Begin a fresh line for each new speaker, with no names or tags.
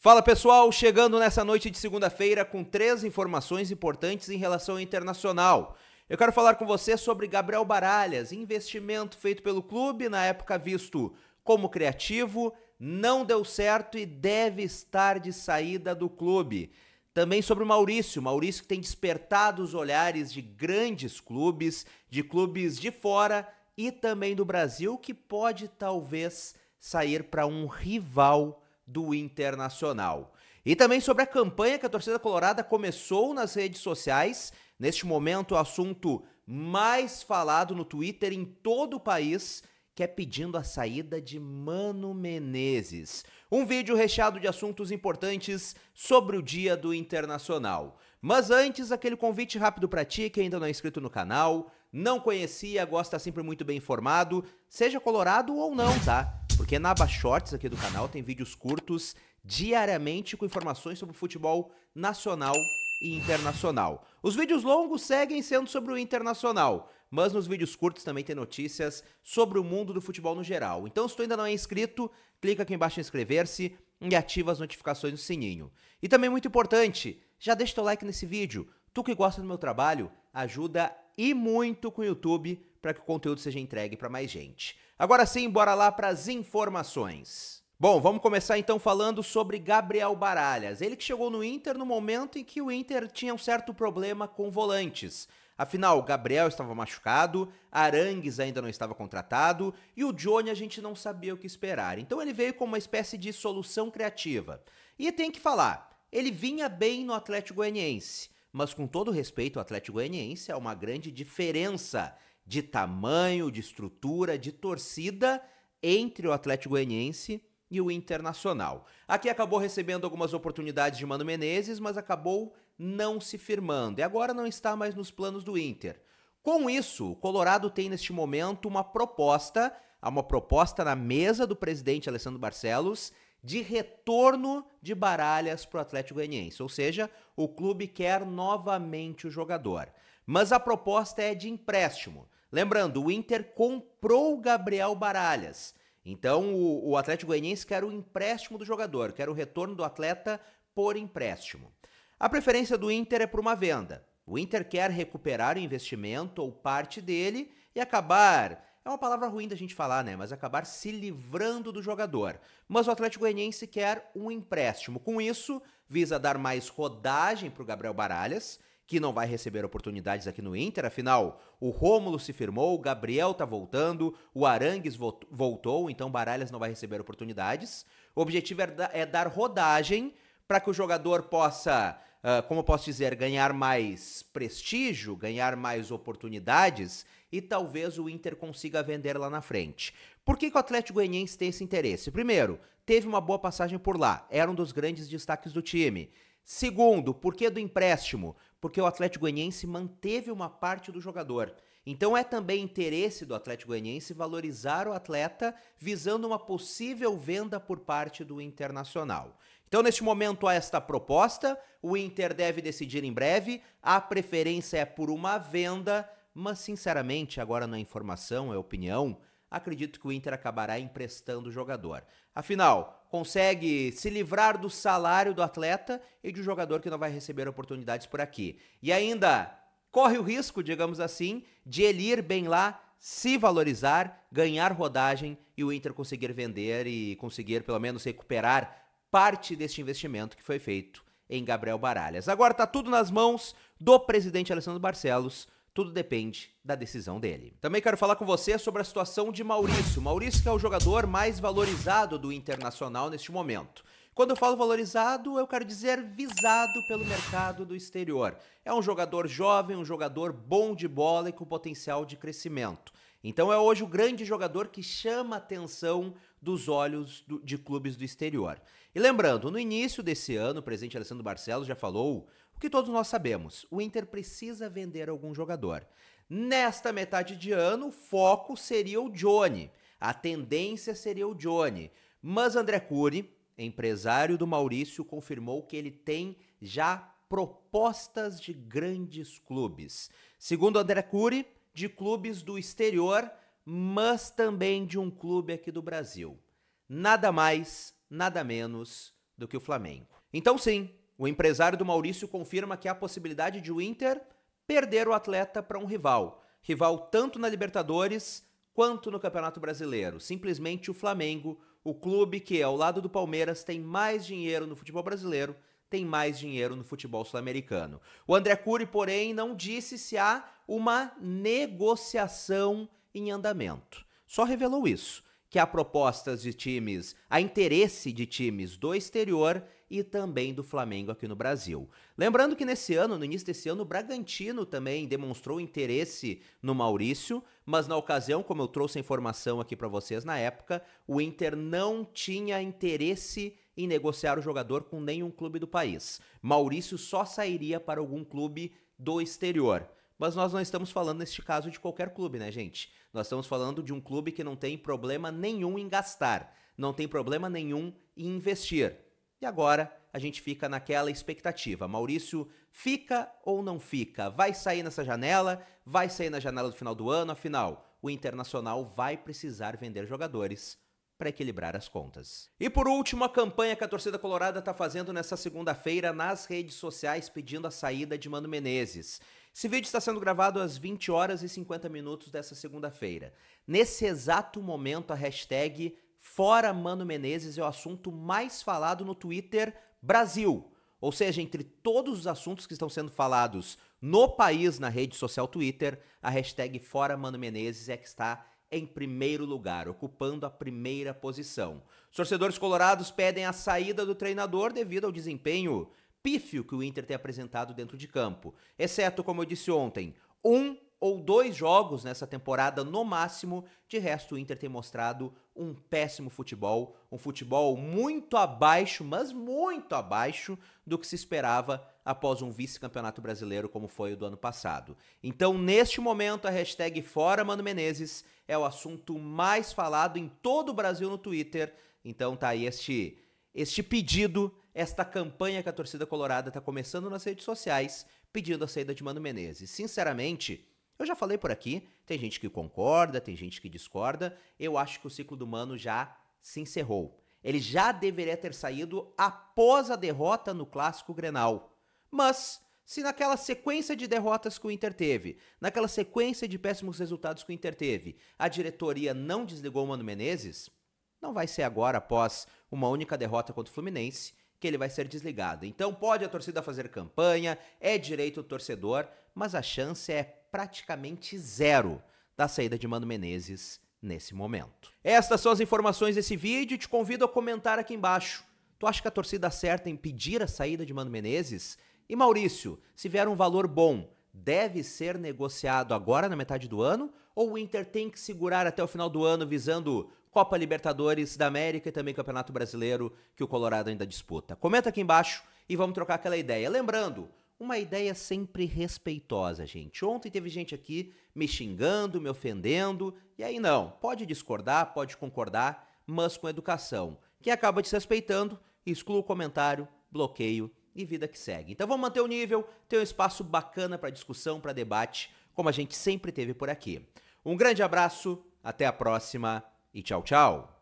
Fala pessoal, chegando nessa noite de segunda-feira com três informações importantes em relação internacional. Eu quero falar com você sobre Gabriel Baralhas, investimento feito pelo clube, na época visto como criativo, não deu certo e deve estar de saída do clube. Também sobre o Maurício, Maurício que tem despertado os olhares de grandes clubes, de clubes de fora e também do Brasil, que pode talvez sair para um rival do Internacional. E também sobre a campanha que a torcida colorada começou nas redes sociais. Neste momento, o assunto mais falado no Twitter em todo o país, que é pedindo a saída de Mano Menezes. Um vídeo recheado de assuntos importantes sobre o Dia do Internacional. Mas antes, aquele convite rápido para ti que ainda não é inscrito no canal, não conhecia, gosta sempre muito bem informado, seja colorado ou não, tá? Porque na aba Shorts aqui do canal tem vídeos curtos diariamente com informações sobre o futebol nacional e internacional. Os vídeos longos seguem sendo sobre o internacional, mas nos vídeos curtos também tem notícias sobre o mundo do futebol no geral. Então, se tu ainda não é inscrito, clica aqui embaixo em inscrever-se e ativa as notificações no sininho. E também muito importante, já deixa teu like nesse vídeo. Tu que gosta do meu trabalho, ajuda e muito com o YouTube para que o conteúdo seja entregue para mais gente. Agora sim, bora lá para as informações. Bom, vamos começar então falando sobre Gabriel Baralhas. Ele que chegou no Inter no momento em que o Inter tinha um certo problema com volantes. Afinal, Gabriel estava machucado, Arangues ainda não estava contratado e o Johnny a gente não sabia o que esperar. Então ele veio como uma espécie de solução criativa. E tem que falar, ele vinha bem no Atlético Goianiense, mas com todo respeito ao Atlético Goianiense, há é uma grande diferença de tamanho, de estrutura, de torcida entre o Atlético Goianiense e o Internacional. Aqui acabou recebendo algumas oportunidades de Mano Menezes, mas acabou não se firmando e agora não está mais nos planos do Inter. Com isso, o Colorado tem neste momento uma proposta, há uma proposta na mesa do presidente Alessandro Barcelos de retorno de Baralhas para o Atlético Goianiense, ou seja, o clube quer novamente o jogador. Mas a proposta é de empréstimo. Lembrando, o Inter comprou o Gabriel Baralhas. Então, o, o Atlético Goianiense quer o empréstimo do jogador, quer o retorno do atleta por empréstimo. A preferência do Inter é por uma venda. O Inter quer recuperar o investimento ou parte dele e acabar. É uma palavra ruim da gente falar, né? Mas acabar se livrando do jogador. Mas o Atlético Goianiense quer um empréstimo. Com isso, visa dar mais rodagem para o Gabriel Baralhas que não vai receber oportunidades aqui no Inter, afinal, o Rômulo se firmou, o Gabriel tá voltando, o Arangues voltou, então Baralhas não vai receber oportunidades. O objetivo é, é dar rodagem para que o jogador possa, ah, como eu posso dizer, ganhar mais prestígio, ganhar mais oportunidades e talvez o Inter consiga vender lá na frente. Por que, que o Atlético Goianiense tem esse interesse? Primeiro, teve uma boa passagem por lá, era um dos grandes destaques do time. Segundo, por que do empréstimo? Porque o Atlético Goianiense manteve uma parte do jogador. Então é também interesse do Atlético Goianiense valorizar o atleta visando uma possível venda por parte do Internacional. Então, neste momento, há esta proposta. O Inter deve decidir em breve. A preferência é por uma venda, mas, sinceramente, agora não é informação, é opinião acredito que o Inter acabará emprestando o jogador. Afinal, consegue se livrar do salário do atleta e de um jogador que não vai receber oportunidades por aqui. E ainda corre o risco, digamos assim, de ele ir bem lá, se valorizar, ganhar rodagem e o Inter conseguir vender e conseguir pelo menos recuperar parte deste investimento que foi feito em Gabriel Baralhas. Agora está tudo nas mãos do presidente Alessandro Barcelos tudo depende da decisão dele. Também quero falar com você sobre a situação de Maurício. Maurício que é o jogador mais valorizado do Internacional neste momento. Quando eu falo valorizado, eu quero dizer visado pelo mercado do exterior. É um jogador jovem, um jogador bom de bola e com potencial de crescimento. Então é hoje o grande jogador que chama a atenção dos olhos do, de clubes do exterior. E lembrando, no início desse ano, o presidente Alessandro Barcelos já falou o que todos nós sabemos, o Inter precisa vender algum jogador. Nesta metade de ano, o foco seria o Johnny. A tendência seria o Johnny. Mas André Cury, empresário do Maurício, confirmou que ele tem já propostas de grandes clubes. Segundo André Cury, de clubes do exterior, mas também de um clube aqui do Brasil. Nada mais, nada menos do que o Flamengo. Então, sim, o empresário do Maurício confirma que há possibilidade de o Inter perder o atleta para um rival. Rival tanto na Libertadores quanto no Campeonato Brasileiro. Simplesmente o Flamengo, o clube que, ao lado do Palmeiras, tem mais dinheiro no futebol brasileiro, tem mais dinheiro no futebol sul-americano. O André Cury, porém, não disse se há uma negociação em andamento. Só revelou isso, que há propostas de times, há interesse de times do exterior e também do Flamengo aqui no Brasil. Lembrando que nesse ano, no início desse ano, o Bragantino também demonstrou interesse no Maurício, mas na ocasião, como eu trouxe a informação aqui para vocês na época, o Inter não tinha interesse em negociar o jogador com nenhum clube do país. Maurício só sairia para algum clube do exterior. Mas nós não estamos falando neste caso de qualquer clube, né, gente? Nós estamos falando de um clube que não tem problema nenhum em gastar, não tem problema nenhum em investir. E agora a gente fica naquela expectativa. Maurício fica ou não fica? Vai sair nessa janela? Vai sair na janela do final do ano? Afinal, o Internacional vai precisar vender jogadores para equilibrar as contas. E por último, a campanha que a torcida colorada está fazendo nessa segunda-feira nas redes sociais pedindo a saída de Mano Menezes. Esse vídeo está sendo gravado às 20 horas e 50 minutos dessa segunda-feira. Nesse exato momento, a hashtag fora Mano Menezes é o assunto mais falado no Twitter Brasil. Ou seja, entre todos os assuntos que estão sendo falados no país na rede social Twitter, a hashtag Fora Mano Menezes é que está em primeiro lugar, ocupando a primeira posição. Os torcedores colorados pedem a saída do treinador devido ao desempenho pífio que o Inter tem apresentado dentro de campo. Exceto, como eu disse ontem, um ou dois jogos nessa temporada no máximo, de resto o Inter tem mostrado um péssimo futebol, um futebol muito abaixo, mas muito abaixo do que se esperava após um vice-campeonato brasileiro como foi o do ano passado. Então, neste momento, a hashtag Fora Mano Menezes é o assunto mais falado em todo o Brasil no Twitter. Então tá aí este, este pedido, esta campanha que a torcida colorada está começando nas redes sociais, pedindo a saída de Mano Menezes. Sinceramente, eu já falei por aqui, tem gente que concorda, tem gente que discorda. Eu acho que o ciclo do Mano já se encerrou. Ele já deveria ter saído após a derrota no clássico Grenal. Mas se naquela sequência de derrotas que o Inter teve, naquela sequência de péssimos resultados que o Inter teve, a diretoria não desligou o Mano Menezes, não vai ser agora após uma única derrota contra o Fluminense que ele vai ser desligado. Então pode a torcida fazer campanha, é direito o torcedor, mas a chance é praticamente zero da saída de Mano Menezes nesse momento. Estas são as informações desse vídeo, te convido a comentar aqui embaixo. Tu acha que a torcida certa em pedir a saída de Mano Menezes? E Maurício, se vier um valor bom, deve ser negociado agora na metade do ano? Ou o Inter tem que segurar até o final do ano visando Copa Libertadores da América e também Campeonato Brasileiro que o Colorado ainda disputa? Comenta aqui embaixo e vamos trocar aquela ideia. Lembrando, uma ideia sempre respeitosa, gente. Ontem teve gente aqui me xingando, me ofendendo, e aí não, pode discordar, pode concordar, mas com educação. Quem acaba desrespeitando, exclua o comentário, bloqueio e vida que segue. Então vamos manter o nível, ter um espaço bacana para discussão, para debate, como a gente sempre teve por aqui. Um grande abraço, até a próxima e tchau, tchau.